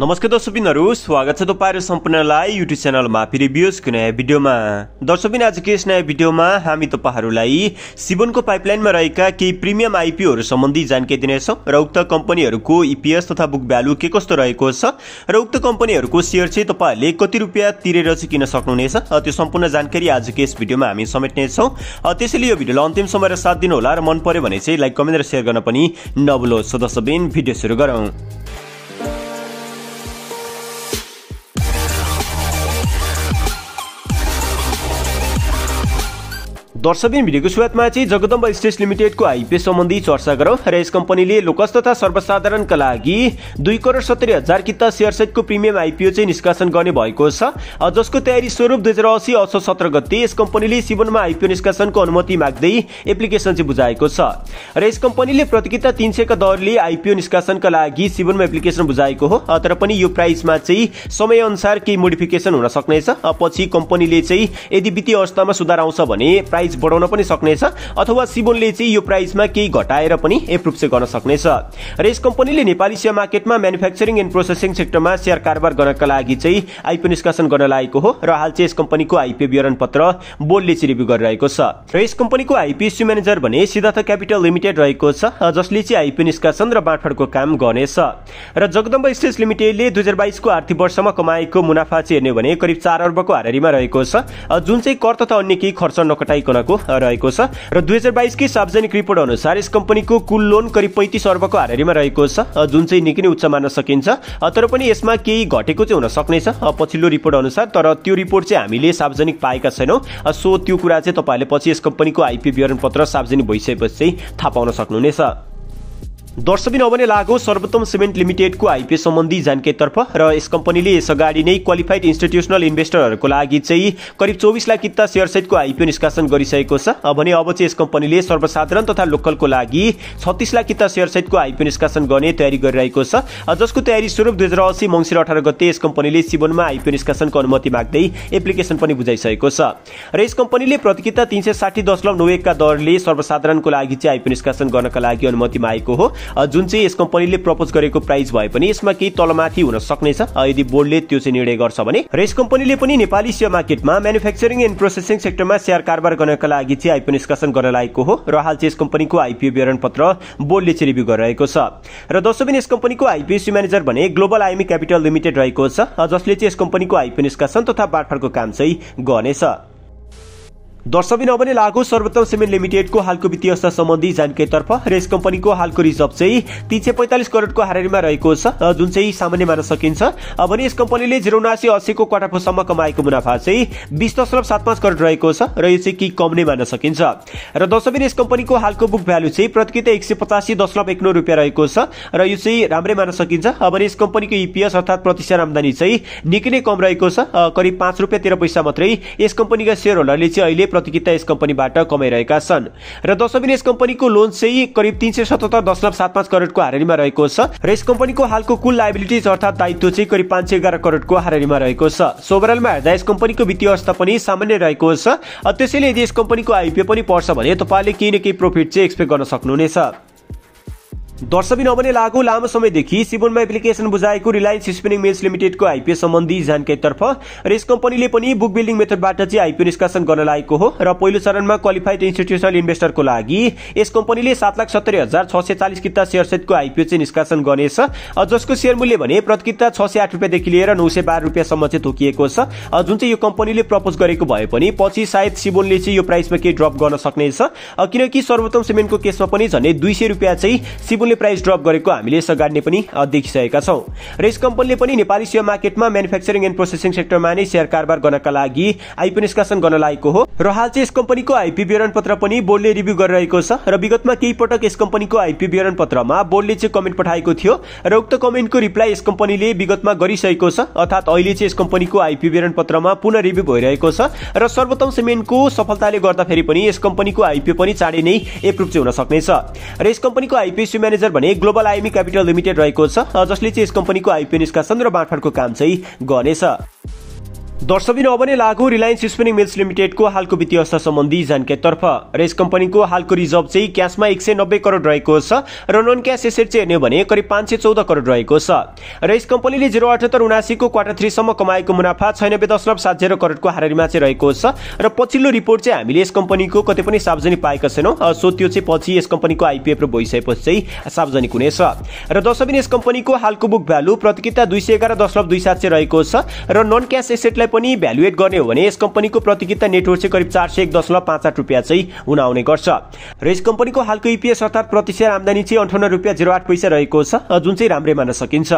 नमस्कार दर्शकबिनहरू स्वागत छ तपाईँहरू सम्पूर्णलाई युट्युब च्यानलमा फेरि बियोसको नयाँ भिडियोमा दर्शकबिन आजको यस नयाँ भिडियोमा हामी तपाईँहरूलाई सिबनको पाइपलाइनमा रहेका केही प्रिमियम आइपिओहरू सम्बन्धी जानकारी दिनेछौँ र उक्त कम्पनीहरूको इपिएस e तथा बुक भ्यालु के कस्तो रहेको छ र उक्त कम्पनीहरूको सेयर चाहिँ तपाईँहरूले कति रुपियाँ तिरेर चाहिँ किन सक्नुहुनेछ त्यो सम्पूर्ण जानकारी आजको यस भिडियोमा हामी समेट्नेछौँ त्यसैले यो भिडियोलाई अन्तिम र साथ दिनुहोला र मन पर्यो भने चाहिँ लाइक कमेन्ट र सेयर गर्न पनि नभुलोस् दर्शकबिन भिडियो सुरु गरौँ भिडियोको सुरुवातमा चाहिँ जगदम्ब स्टेज लिमिटेडको आइपिए सम्बन्धी चर्चा गरौँ र यस कम्पनीले लोकस तथा सर्वसाधारणका लागि दुई करोड सत्तरी हजार किता सेटको प्रिमियम आइपिओ चाहिँ निष्कासन गर्ने भएको छ जसको तयारी स्वरूप दुई हजार असी असो सत्र गते यस कम्पनीले सिवनमा आइपिओ निष्कासनको अनुमति माग्दै एप्लिकेसन चाहिँ बुझाएको छ र यस कम्पनीले प्रतिकिता तिन सयका दरले आइपिओ निष्कासनका लागि सिवनमा एप्लिकेसन बुझाएको हो तर पनि यो प्राइसमा चाहिँ समय अनुसार केही मोडिफिकेसन हुन सक्नेछ पछि कम्पनीले चाहिँ यदि वित्तीय अवस्थामा सुधार आउँछ भने प्राइस प्राइस बढाउन पनि सक्नेछ अथवा सिबोनले चाहिँ यो प्राइसमा केही घटाएर पनि एप्रुभ चाहिँ गर्न सक्नेछ र यस कम्पनीले नेपाली सेयर मार्केटमा म्यानुफ्याक्चरिङ एन्ड प्रोसेसिङ सेक्टरमा सेयर कारोबार गर्नका लागि चाहिँ आइपिओ निष्कासन गर्न लागेको हो र हाल चाहिँ यस कम्पनीको आइपिओ विवरण पत्र बोर्डले चाहिँ रिभ्यू गरिरहेको छ र यस कम्पनीको आइपिओ इस्यु म्यानेजर भने सिद्धार्थ क्यापिटल लिमिटेड रहेको छ जसले चाहिँ आइपिओ निष्कासन र बाँडफाँडको काम गर्नेछ र जगदम्ब स्टेज लिमिटेडले दुई हजार बाइसको आर्थिक वर्षमा कमाएको मुनाफा चाहिँ हेर्ने भने करिब चार अर्बको हारेरीमा रहेको छ जुन चाहिँ कर तथा अन्य केही खर्च नकटाइकन भएको रहेको छ र दुई हजार बाइसकै सार्वजनिक रिपोर्ट अनुसार यस कम्पनीको कुल लोन करिब पैँतिस अर्बको हारेरीमा रहेको छ जुन चाहिँ निकै नै उच्च मान्न सकिन्छ तर पनि यसमा केही घटेको चाहिँ हुन सक्नेछ पछिल्लो रिपोर्ट अनुसार तर त्यो रिपोर्ट चाहिँ हामीले सार्वजनिक पाएका छैनौँ सो त्यो कुरा चाहिँ तपाईँहरूले पछि यस कम्पनीको आइपी विवरण पत्र सार्वजनिक भइसकेपछि चाहिँ थाहा पाउन सक्नुहुनेछ दर्शबिन नभने लागो सर्वोत्तम सिमेन्ट लिमिटेडको आइपिए सम्बन्धी जानकारीतर्फ र यस कम्पनीले यसअगाडि नै क्वालिफाइड इन्स्टिट्युसनल इन्भेस्टरहरूको लागि चाहिँ करिब चौबिस लाख किता सेयरसहितको आइपिओ निष्कासन गरिसकेको छ भने अब चाहिँ यस कम्पनीले सर्वसाधारण तथा लोकलको लागि छत्तिस लाख किता सेयरसहितको आइपिओ निष्कासन गर्ने तयारी गरिरहेको छ जसको तयारी स्वरूप दुई हजार असी मङ्सिर अठार गते यस कम्पनीले सिबनमा आइपिओ निष्कासनको अनुमति माग्दै एप्लिकेसन पनि बुझाइसकेको छ र यस कम्पनीले प्रतिकिता तिन सय साठी दशमलव नौ एकका दरले सर्वसाधारणको लागि चाहिँ आइपिओ निष्कासन गर्नका लागि अनुमति मागेको हो जुन चाहिँ यस कम्पनीले प्रपोज गरेको प्राइस भए पनि यसमा केही तलमाथि हुन सक्नेछ यदि बोर्डले त्यो चाहिँ निर्णय गर्छ भने र यस कम्पनीले पनि नेपाली सेयर मार्केटमा म्यानुफ्याक्चरिङ एन्ड प्रोसेसिङ सेक्टरमा सेयर कारोबार गर्नका लागि चाहिँ आइपिओ निष्कासन गर्न लागेको हो र हाल चाहिँ यस कम्पनीको आइपिओ विवरण पत्र बोर्डले चाहिँ रिभ्यू गरिरहेको छ र दसौँ यस कम्पनीको आइपिओसी म्यानेजर भने ग्लोबल आइमी क्यापिटल लिमिटेड रहेको छ जसले चाहिँ यस कम्पनीको आइपिओ निष्कासन तथा बाटफारको काम चाहिँ गर्नेछ दर्शबिन पनि लागु सर्वोत्तम सिमेन्ट लिमिटेडको हालको वित्तीय अवस्था सम्बन्धी जानकारीतर्फ रेस कम्पनीको हालको रिजर्भ चाहिँ तिन सय पैँतालिस करोडको हारेमा रहेको छ जुन चाहिँ सामान्य मान्न सकिन्छ भने यस कम्पनीले जिरो उनासी अस्सीको क्वाटाफोसम्म कमाएको मुनाफा चाहिँ बिस दशमलव सात पाँच करोड रहेको छ र यो चाहिँ केही कम नै मान्न सकिन्छ र दर्शबिन यस कम्पनीको हालको बुक भ्यालु चाहिँ प्रतिकृत एक सय पचासी दशमलव एक नौ रुपियाँ रहेको छ र यो चाहिँ राम्रै मान्न सकिन्छ भने यस कम्पनीको इपिएस अर्थात् प्रतिशत आमदानी चाहिँ निकै नै कम रहेको छ करिब पाँच रुपियाँ तेह्र पैसा मात्रै यस कम्पनीका सेयर होल्डरले चाहिँ अहिले प्रतियोगिता यस कम्पनीबाट कमाइरहेका छन् र दशमिन यस कम्पनीको लोन चाहिँ करिब तिन सय सतहत्तर दशमलव सात पाँच करोडको हारेरीमा रहेको छ र यस कम्पनीको हालको कुल लाइबिलिटिज अर्थात् दायित्व चाहिँ करिब पाँच सय एघार करोडको हारेरीमा रहेको छ सोभरलमा हेर्दा यस कम्पनीको वित्तीय अवस्था पनि सामान्य रहेको छ त्यसैले यदि यस कम्पनीको आइपिओ पनि पर्छ भने तपाईँले केही न केही प्रफिट चाहिँ एक्सपेक्ट गर्न सक्नुहुनेछ दर्शबिन नभने लागु लामो समयदेखि सिबोनमा एप्लिकेसन बुझाएको रिलायन्स स्पिनिङ मिल्स लिमिटेडको आइपिओ सम्बन्धी जानकारीतर्फ र यस कम्पनीले पनि बुक बिल्डिङ मेथडबाट चाहिँ आइपिओ निष्कासन गर्न लागेको हो र पहिलो चरणमा क्वालिफाइड इन्स्टिट्युसनल इन्भेस्टरको लागि यस कम्पनीले सात लाख सत्तरी हजार छ सय चालिस किता सेयर सेटको आइपिओ चाहिँ निष्कासन गर्नेछ जसको सेयर मूल्य भने प्रतिकिता छ सय आठ रुपियाँदेखि लिएर नौ सय बाह्र रुपियाँसम्म चाहिँ तोकिएको छ जुन चाहिँ यो कम्पनीले प्रपोज गरेको भए पनि पछि सायद सिबोनले चाहिँ यो प्राइसमा केही ड्रप गर्न सक्नेछ किनकि सर्वोत्तम सिमेन्टको केसमा पनि झन्डै दुई सय चाहिँ सिबोनले कम्पनीले प्राइस ड्रप गरेको हामीले सगाड्ने पनि देखिसकेका छौँ र यस कम्पनीले पनि नेपाली सेयर मार्केटमा म्यानुफ्याक्चरिङ एन्ड प्रोसेसिङ सेक्टरमा नै सेयर कारोबार गर्नका लागि आइपी निष्कासन गर्न लागेको हो र हाल चाहिँ यस कम्पनीको आइपी विवरण पत्र पनि बोर्डले रिभ्यू गरिरहेको छ र विगतमा केही पटक यस कम्पनीको आइपी विवरण पत्रमा बोर्डले चाहिँ कमेन्ट पठाएको थियो र उक्त कमेन्टको रिप्लाई यस कम्पनीले विगतमा गरिसकेको छ अर्थात् अहिले चाहिँ यस कम्पनीको आइपी विवरण पत्रमा पुनः रिभ्यू भइरहेको छ र सर्वोत्तम सिमेन्टको सफलताले गर्दाखेरि पनि यस कम्पनीको आइपिओ पनि चाँडै नै एप्रुभ चाहिँ हुन सक्नेछ र यस कम्पनीको आइपिओ मेजर भने ग्लोबल आइएमी क्यापिटल लिमिटेड रहेको छ जसले चाहिँ यस कम्पनीको आइपिओ निष्कासन र बाँडफाँडको काम चाहिँ गर्नेछ दर्शबिन अब नै लागू रिलायन्स स्पिनिङ मिल्स लिमिटेडको हालको वित्तीय अवस्था सम्बन्धी जानकारीतर्फ रेस कम्पनीको हालको रिजर्भ चाहिँ क्यासमा एक सय नब्बे करोड रहेको छ र नन क्यास एसेट चाहिँ हेर्ने भने करिब पाँच सय चौध करोड रहेको छ रेस कम्पनीले जिरो अठहत्तर उनासीको क्वार्टर थ्रीसम्म कमाएको मुनाफा छयानब्बे दशमलव सात जेरो करोडको हारिमा चाहिँ रहेको छ र पछिल्लो रिपोर्ट चाहिँ हामीले यस कम्पनीको कतै पनि सार्वजनिक पाएका छैनौँ सो त्यो चाहिँ पछि यस कम्पनीको आइपिएफ र भइसकेपछि चाहिँ सार्वजनिक हुनेछ र दशबिन यस कम्पनीको हालको बुक भ्यालु प्रतियोगिता दुई सय एघार दशमलव दुई सात चाहिँ रहेको छ र नन क्यास एसेटलाई पनि भ्यालुएट गर्ने हो भने यस कम्पनीको प्रतियोगिता नेटवर्क चाहिँ करिब चार सय एक दशमलव पाँच आठ रुपियाँ चाहिँ हुन आउने गर्छ र यस कम्पनीको हालको इपिएस e अर्थात् प्रतिशत आमदानी चाहिँ अन्ठाउन्न रुपियाँ जिरो आठ पैसा रहेको छ जुन चाहिँ राम्रै मान्न सकिन्छ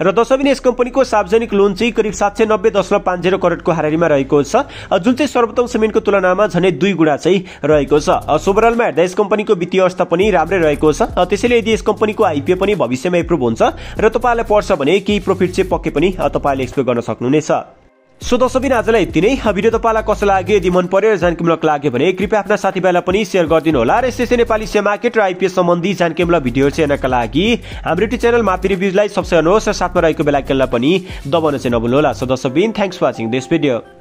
र दशमिन यस कम्पनीको सार्वजनिक लोन चाहिँ करिब सात सय नब्बे दशमलव पाँच जिरो करोडको हारिमा रहेको छ जुन चाहिँ सर्वोत्तम सिमेन्टको तुलनामा झनै दुई गुणा चाहिँ रहेको छ सोभरलमा हेर्दा यस कम्पनीको वित्तीय अवस्था पनि राम्रै रहेको छ त्यसैले यदि यस कम्पनीको आइपिए पनि भविष्यमा इम्प्रुभ हुन्छ र तपाईँलाई पर्छ भने केही प्रफिट चाहिँ पक्कै पनि तपाईँले एक्सपेक्ट गर्न सक्नुहुनेछ सो आजलाई यति नै भिडियो तपाईँलाई कस्तो लाग्यो यदि मन पर्यो जानकीमूलक लाग्यो भने कृपया आफ्ना साथीभाइलाई पनि सेयर गरिदिनु होला र यसै नेपाली सेयर मार्केट र आइपिएस सम्बन्धी जानकीमूलक भिडियो चाहिँ हेर्नका लागि हाम्रो युट्युब च्यानल माथि रिभ्युजलाई सब्सक्राइब गर्नुहोस् र साथमा रहेको बेलाकेललाई पनि दबाउन चाहिँ नभुल्नुहोला so thanks watching this video